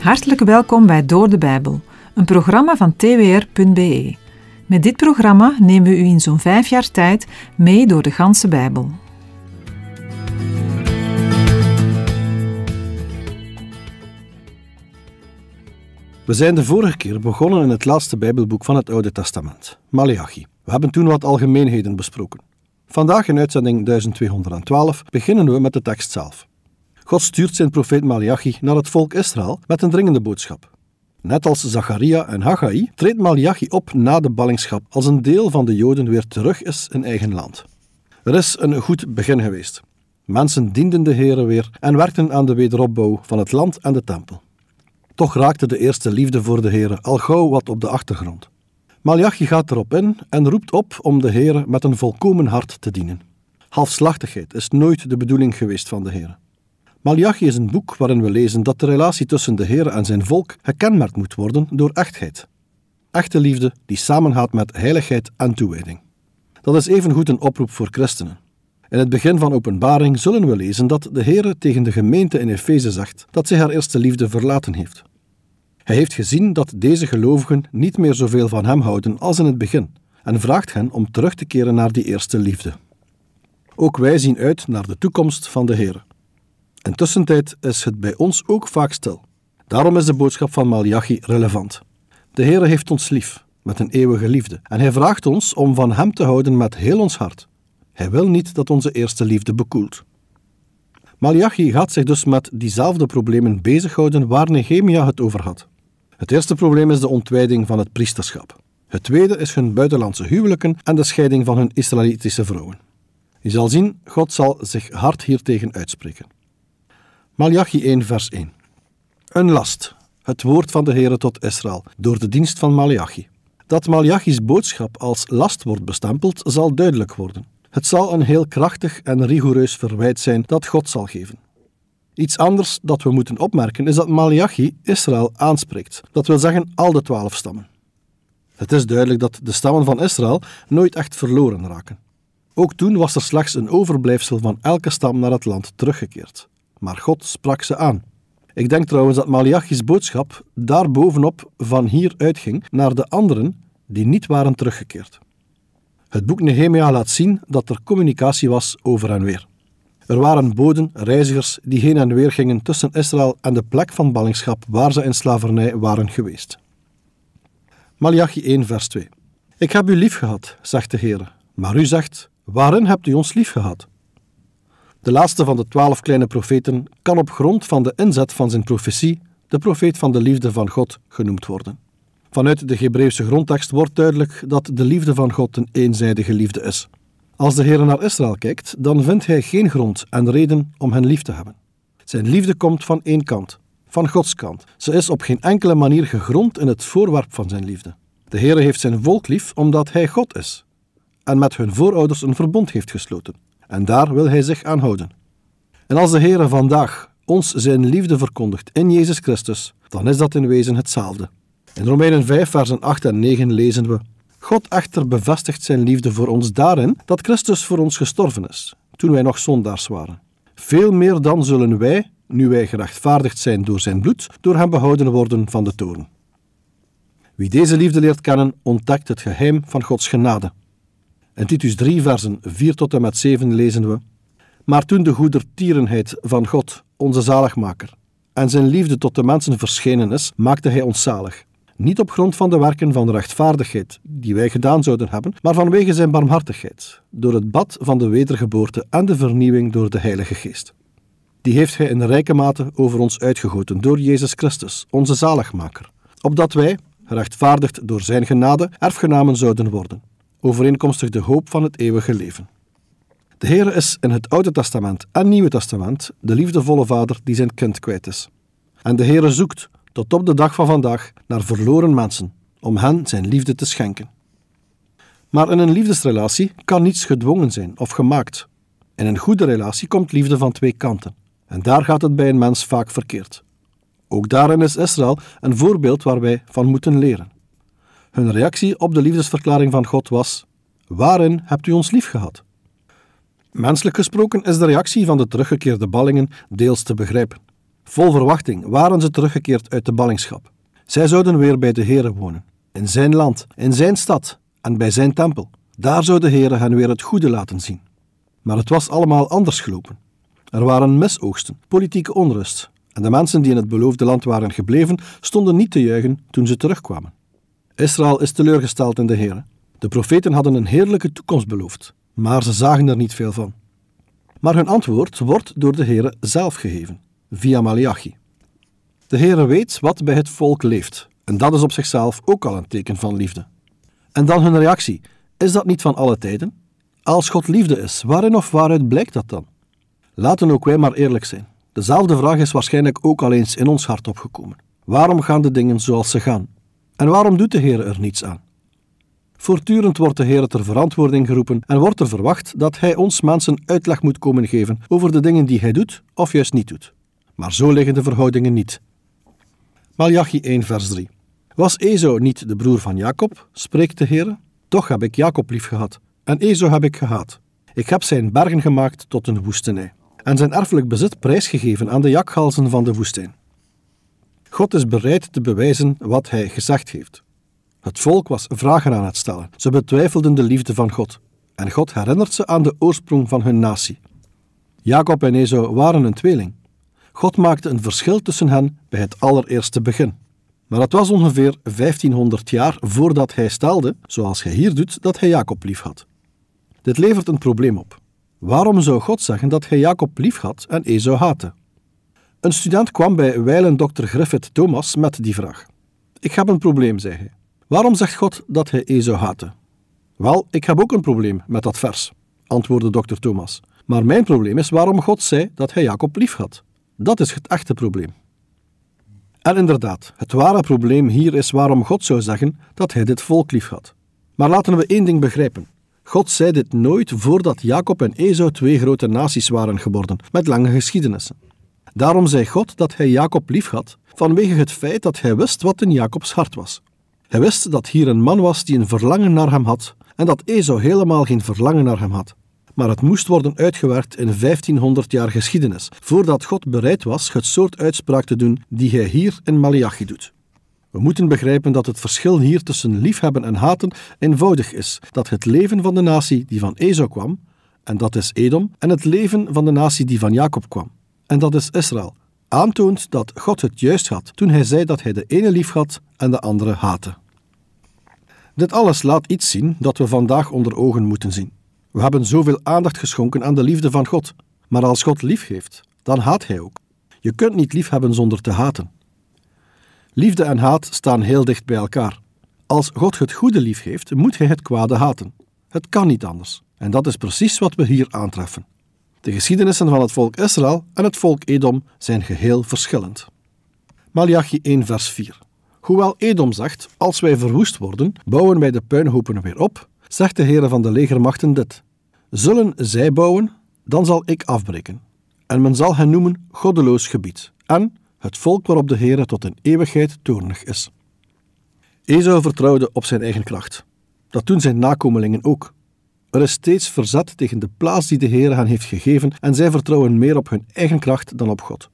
Hartelijk welkom bij Door de Bijbel, een programma van twr.be. Met dit programma nemen we u in zo'n vijf jaar tijd mee door de ganse Bijbel. We zijn de vorige keer begonnen in het laatste Bijbelboek van het Oude Testament, Malachi. We hebben toen wat algemeenheden besproken. Vandaag in uitzending 1212 beginnen we met de tekst zelf. God stuurt zijn profeet Malachi naar het volk Israël met een dringende boodschap. Net als Zacharia en Haggai treedt Malachi op na de ballingschap als een deel van de Joden weer terug is in eigen land. Er is een goed begin geweest. Mensen dienden de Heeren weer en werkten aan de wederopbouw van het land en de tempel. Toch raakte de eerste liefde voor de Heeren al gauw wat op de achtergrond. Malachi gaat erop in en roept op om de Heeren met een volkomen hart te dienen. Halfslachtigheid is nooit de bedoeling geweest van de Heeren. Malachi is een boek waarin we lezen dat de relatie tussen de Heer en zijn volk gekenmerkt moet worden door echtheid. Echte liefde die samengaat met heiligheid en toewijding. Dat is evengoed een oproep voor christenen. In het begin van Openbaring zullen we lezen dat de Heer tegen de gemeente in Efeze zegt dat zij haar eerste liefde verlaten heeft. Hij heeft gezien dat deze gelovigen niet meer zoveel van hem houden als in het begin en vraagt hen om terug te keren naar die eerste liefde. Ook wij zien uit naar de toekomst van de Heer. Intussen tussentijd is het bij ons ook vaak stil. Daarom is de boodschap van Malachi relevant. De Heer heeft ons lief, met een eeuwige liefde, en Hij vraagt ons om van Hem te houden met heel ons hart. Hij wil niet dat onze eerste liefde bekoelt. Malachi gaat zich dus met diezelfde problemen bezighouden waar Nehemia het over had. Het eerste probleem is de ontwijding van het priesterschap. Het tweede is hun buitenlandse huwelijken en de scheiding van hun Israëlitische vrouwen. Je zal zien, God zal zich hard hiertegen uitspreken. Malachi 1, vers 1. Een last, het woord van de Heere tot Israël, door de dienst van Malachi. Dat Malachi's boodschap als last wordt bestempeld, zal duidelijk worden. Het zal een heel krachtig en rigoureus verwijt zijn dat God zal geven. Iets anders dat we moeten opmerken is dat Malachi Israël aanspreekt, dat wil zeggen al de twaalf stammen. Het is duidelijk dat de stammen van Israël nooit echt verloren raken. Ook toen was er slechts een overblijfsel van elke stam naar het land teruggekeerd maar God sprak ze aan. Ik denk trouwens dat Malachi's boodschap daarbovenop van hier uitging naar de anderen die niet waren teruggekeerd. Het boek Nehemia laat zien dat er communicatie was over en weer. Er waren boden, reizigers die heen en weer gingen tussen Israël en de plek van ballingschap waar ze in slavernij waren geweest. Malachi 1, vers 2. Ik heb u lief gehad, zegt de Heer, maar u zegt: Waarin hebt u ons lief gehad? De laatste van de twaalf kleine profeten kan op grond van de inzet van zijn profetie de profeet van de liefde van God genoemd worden. Vanuit de Hebreeuwse grondtekst wordt duidelijk dat de liefde van God een eenzijdige liefde is. Als de Heer naar Israël kijkt, dan vindt hij geen grond en reden om hen lief te hebben. Zijn liefde komt van één kant, van Gods kant. Ze is op geen enkele manier gegrond in het voorwerp van zijn liefde. De Heer heeft zijn volk lief omdat hij God is en met hun voorouders een verbond heeft gesloten en daar wil hij zich aan houden. En als de Heer vandaag ons zijn liefde verkondigt in Jezus Christus, dan is dat in wezen hetzelfde. In Romeinen 5, versen 8 en 9 lezen we: God echter bevestigt zijn liefde voor ons daarin dat Christus voor ons gestorven is, toen wij nog zondaars waren. Veel meer dan zullen wij, nu wij gerechtvaardigd zijn door zijn bloed, door hem behouden worden van de toren. Wie deze liefde leert kennen, ontdekt het geheim van Gods genade. In Titus 3, versen 4 tot en met 7 lezen we: Maar toen de goedertierenheid van God, onze zaligmaker, en zijn liefde tot de mensen verschenen is, maakte hij ons zalig. Niet op grond van de werken van de rechtvaardigheid die wij gedaan zouden hebben, maar vanwege zijn barmhartigheid, door het bad van de wedergeboorte en de vernieuwing door de Heilige Geest. Die heeft hij in rijke mate over ons uitgegoten door Jezus Christus, onze zaligmaker, opdat wij, rechtvaardigd door zijn genade, erfgenamen zouden worden overeenkomstig de hoop van het eeuwige leven. De Heer is in het Oude Testament en Nieuwe Testament de liefdevolle Vader die zijn kind kwijt is. En de Heer zoekt tot op de dag van vandaag naar verloren mensen om hen zijn liefde te schenken. Maar in een liefdesrelatie kan niets gedwongen zijn of gemaakt. In een goede relatie komt liefde van twee kanten. En daar gaat het bij een mens vaak verkeerd. Ook daarin is Israël een voorbeeld waar wij van moeten leren. Hun reactie op de liefdesverklaring van God was: Waarin hebt u ons liefgehad? Menselijk gesproken is de reactie van de teruggekeerde ballingen deels te begrijpen. Vol verwachting waren ze teruggekeerd uit de ballingschap. Zij zouden weer bij de Heere wonen, in zijn land, in zijn stad en bij zijn tempel. Daar zou de Heere hen weer het goede laten zien. Maar het was allemaal anders gelopen. Er waren misoogsten, politieke onrust, en de mensen die in het beloofde land waren gebleven stonden niet te juichen toen ze terugkwamen. Israël is teleurgesteld in de Heer. De profeten hadden een heerlijke toekomst beloofd, maar ze zagen er niet veel van. Maar hun antwoord wordt door de Heer zelf gegeven, via Malachi. De Heer weet wat bij het volk leeft, en dat is op zichzelf ook al een teken van liefde. En dan hun reactie: is dat niet van alle tijden? Als God liefde is, waarin of waaruit blijkt dat dan? Laten ook wij maar eerlijk zijn. Dezelfde vraag is waarschijnlijk ook al eens in ons hart opgekomen. Waarom gaan de dingen zoals ze gaan? En waarom doet de Heer er niets aan? Voortdurend wordt de Heer ter verantwoording geroepen en wordt er verwacht dat Hij ons mensen uitleg moet komen geven over de dingen die Hij doet of juist niet doet. Maar zo liggen de verhoudingen niet. Malachi 1, vers 3. Was Ezo niet de broer van Jacob, spreekt de Heer? Toch heb ik Jacob lief gehad en Ezo heb ik gehaat. Ik heb zijn bergen gemaakt tot een woestenij en zijn erfelijk bezit prijsgegeven aan de jakhalzen van de woestijn. God is bereid te bewijzen wat hij gezegd heeft. Het volk was vragen aan het stellen. Ze betwijfelden de liefde van God. En God herinnert ze aan de oorsprong van hun natie. Jacob en Ezo waren een tweeling. God maakte een verschil tussen hen bij het allereerste begin. Maar dat was ongeveer 1500 jaar voordat hij stelde, zoals hij hier doet, dat hij Jacob lief had. Dit levert een probleem op. Waarom zou God zeggen dat hij Jacob lief had en Ezo haatte? Een student kwam bij wijlen dokter Griffith Thomas met die vraag. Ik heb een probleem, zei hij. Waarom zegt God dat hij Ezo haatte? Wel, ik heb ook een probleem met dat vers, antwoordde dokter Thomas. Maar mijn probleem is waarom God zei dat hij Jacob lief had. Dat is het echte probleem. En inderdaad, het ware probleem hier is waarom God zou zeggen dat hij dit volk lief had. Maar laten we één ding begrijpen. God zei dit nooit voordat Jacob en Esau twee grote naties waren geworden, met lange geschiedenissen. Daarom zei God dat hij Jacob liefhad, vanwege het feit dat hij wist wat in Jacobs hart was. Hij wist dat hier een man was die een verlangen naar hem had en dat Esau helemaal geen verlangen naar hem had. Maar het moest worden uitgewerkt in 1500 jaar geschiedenis, voordat God bereid was het soort uitspraak te doen die hij hier in Malachi doet. We moeten begrijpen dat het verschil hier tussen liefhebben en haten eenvoudig is: dat het leven van de natie die van Esau kwam, en dat is Edom, en het leven van de natie die van Jacob kwam en dat is Israël, aantoont dat God het juist had toen hij zei dat hij de ene lief had en de andere haatte. Dit alles laat iets zien dat we vandaag onder ogen moeten zien. We hebben zoveel aandacht geschonken aan de liefde van God, maar als God lief heeft, dan haat hij ook. Je kunt niet lief hebben zonder te haten. Liefde en haat staan heel dicht bij elkaar. Als God het goede lief heeft, moet hij het kwade haten. Het kan niet anders. En dat is precies wat we hier aantreffen. De geschiedenissen van het volk Israël en het volk Edom zijn geheel verschillend. Malachi 1 vers 4 Hoewel Edom zegt, als wij verwoest worden, bouwen wij de puinhopen weer op, zegt de Heere van de legermachten dit. Zullen zij bouwen, dan zal ik afbreken. En men zal hen noemen goddeloos gebied en het volk waarop de Heere tot in eeuwigheid toornig is. Ezo vertrouwde op zijn eigen kracht. Dat doen zijn nakomelingen ook. Er is steeds verzet tegen de plaats die de Heer hen heeft gegeven en zij vertrouwen meer op hun eigen kracht dan op God.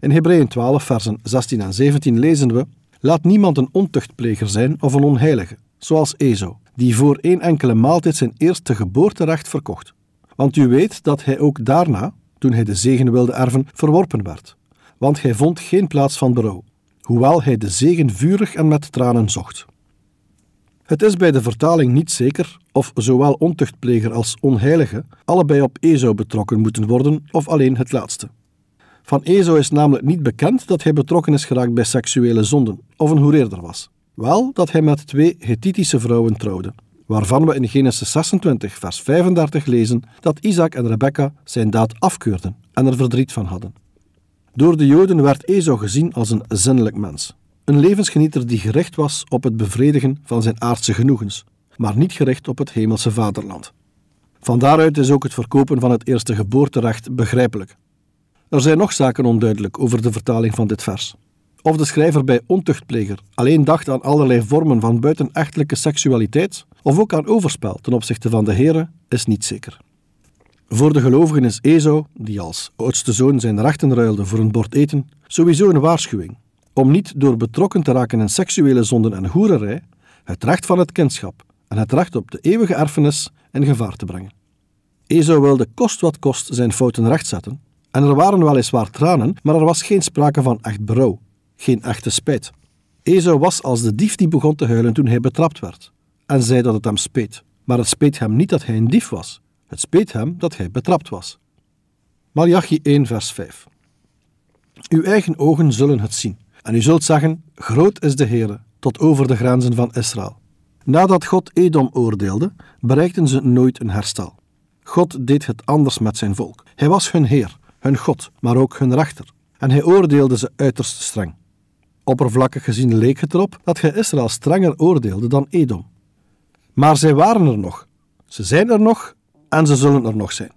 In Hebreeën 12, versen 16 en 17 lezen we: Laat niemand een ontuchtpleger zijn of een onheilige, zoals Ezo, die voor één enkele maaltijd zijn eerste geboorterecht verkocht. Want u weet dat hij ook daarna, toen hij de zegen wilde erven, verworpen werd. Want hij vond geen plaats van berouw, hoewel hij de zegen vurig en met tranen zocht. Het is bij de vertaling niet zeker of zowel ontuchtpleger als onheilige allebei op Ezo betrokken moeten worden of alleen het laatste. Van Ezo is namelijk niet bekend dat hij betrokken is geraakt bij seksuele zonden of een hoereerder was. Wel dat hij met twee Hethitische vrouwen trouwde, waarvan we in Genesis 26, vers 35 lezen dat Isaac en Rebekka zijn daad afkeurden en er verdriet van hadden. Door de Joden werd Ezo gezien als een zinnelijk mens, een levensgenieter die gerecht was op het bevredigen van zijn aardse genoegens, maar niet gericht op het hemelse vaderland. Vandaaruit is ook het verkopen van het eerste geboorterecht begrijpelijk. Er zijn nog zaken onduidelijk over de vertaling van dit vers. Of de schrijver bij ontuchtpleger alleen dacht aan allerlei vormen van buitenechtelijke seksualiteit, of ook aan overspel ten opzichte van de heren, is niet zeker. Voor de gelovigen is Ezo, die als oudste zoon zijn rechten ruilde voor een bord eten, sowieso een waarschuwing om niet door betrokken te raken in seksuele zonden en hoererij het recht van het kindschap en het recht op de eeuwige erfenis in gevaar te brengen. Esau wilde kost wat kost zijn fouten rechtzetten en er waren weliswaar tranen, maar er was geen sprake van echt berouw, geen echte spijt. Esau was als de dief die begon te huilen toen hij betrapt werd en zei dat het hem speet. Maar het speet hem niet dat hij een dief was, het speet hem dat hij betrapt was. Malachi 1 vers 5 Uw eigen ogen zullen het zien. En u zult zeggen, groot is de Heere, tot over de grenzen van Israël. Nadat God Edom oordeelde, bereikten ze nooit een herstel. God deed het anders met zijn volk. Hij was hun Heer, hun God, maar ook hun rechter. En hij oordeelde ze uiterst streng. Oppervlakkig gezien leek het erop dat hij Israël strenger oordeelde dan Edom. Maar zij waren er nog. Ze zijn er nog en ze zullen er nog zijn.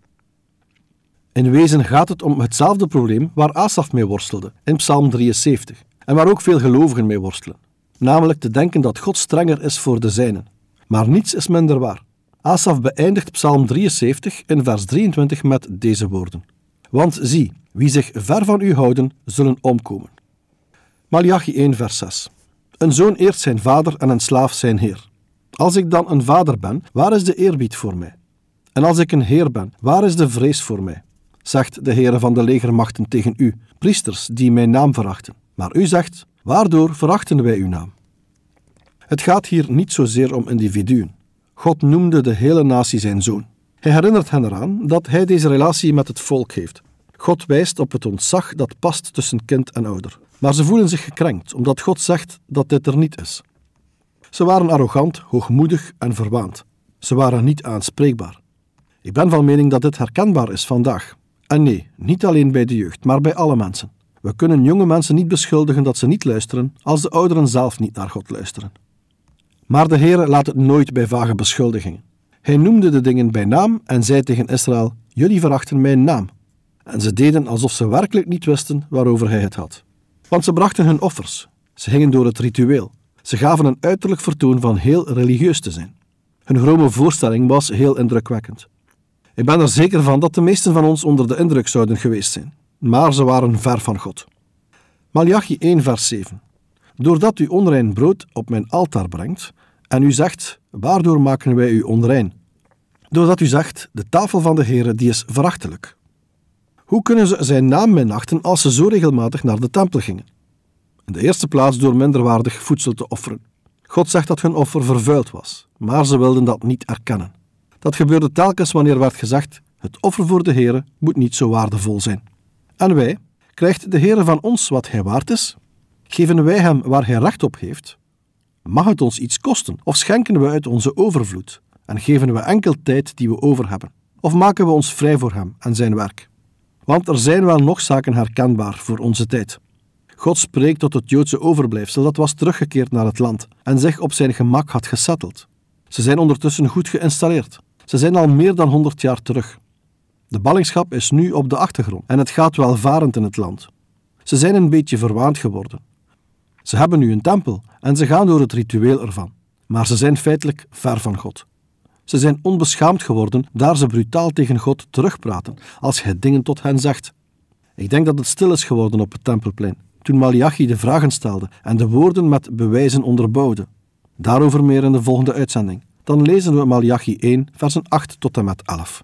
In wezen gaat het om hetzelfde probleem waar Asaf mee worstelde in Psalm 73 en waar ook veel gelovigen mee worstelen. Namelijk te denken dat God strenger is voor de zijnen. Maar niets is minder waar. Asaf beëindigt Psalm 73 in vers 23 met deze woorden: Want zie, wie zich ver van u houden, zullen omkomen. Malachi 1, vers 6. Een zoon eert zijn vader en een slaaf zijn heer. Als ik dan een vader ben, waar is de eerbied voor mij? En als ik een heer ben, waar is de vrees voor mij? Zegt de Heere van de legermachten tegen u, priesters die mijn naam verachten. Maar u zegt, waardoor verachten wij uw naam? Het gaat hier niet zozeer om individuen. God noemde de hele natie zijn zoon. Hij herinnert hen eraan dat hij deze relatie met het volk heeft. God wijst op het ontzag dat past tussen kind en ouder. Maar ze voelen zich gekrenkt omdat God zegt dat dit er niet is. Ze waren arrogant, hoogmoedig en verwaand. Ze waren niet aanspreekbaar. Ik ben van mening dat dit herkenbaar is vandaag. En nee, niet alleen bij de jeugd, maar bij alle mensen. We kunnen jonge mensen niet beschuldigen dat ze niet luisteren, als de ouderen zelf niet naar God luisteren. Maar de Heer laat het nooit bij vage beschuldigingen. Hij noemde de dingen bij naam en zei tegen Israël: Jullie verachten mijn naam. En ze deden alsof ze werkelijk niet wisten waarover hij het had. Want ze brachten hun offers. Ze gingen door het ritueel. Ze gaven een uiterlijk vertoon van heel religieus te zijn. Hun vrome voorstelling was heel indrukwekkend. Ik ben er zeker van dat de meesten van ons onder de indruk zouden geweest zijn maar ze waren ver van God. Malachi 1, vers 7. Doordat u onrein brood op mijn altaar brengt en u zegt, waardoor maken wij u onrein? Doordat u zegt, de tafel van de Heere die is verachtelijk. Hoe kunnen ze zijn naam minachten als ze zo regelmatig naar de tempel gingen? In de eerste plaats door minderwaardig voedsel te offeren. God zegt dat hun offer vervuild was, maar ze wilden dat niet erkennen. Dat gebeurde telkens wanneer werd gezegd: het offer voor de Heere moet niet zo waardevol zijn. En wij, krijgt de Heer van ons wat hij waard is? Geven wij hem waar hij recht op heeft? Mag het ons iets kosten of schenken we uit onze overvloed en geven we enkel tijd die we over hebben? Of maken we ons vrij voor hem en zijn werk? Want er zijn wel nog zaken herkenbaar voor onze tijd. God spreekt tot het Joodse overblijfsel dat was teruggekeerd naar het land en zich op zijn gemak had gesetteld. Ze zijn ondertussen goed geïnstalleerd. Ze zijn al meer dan 100 jaar terug. De ballingschap is nu op de achtergrond en het gaat welvarend in het land. Ze zijn een beetje verwaand geworden. Ze hebben nu een tempel en ze gaan door het ritueel ervan, maar ze zijn feitelijk ver van God. Ze zijn onbeschaamd geworden daar ze brutaal tegen God terugpraten als hij dingen tot hen zegt. Ik denk dat het stil is geworden op het tempelplein toen Malachi de vragen stelde en de woorden met bewijzen onderbouwde. Daarover meer in de volgende uitzending. Dan lezen we Malachi 1, versen 8 tot en met 11.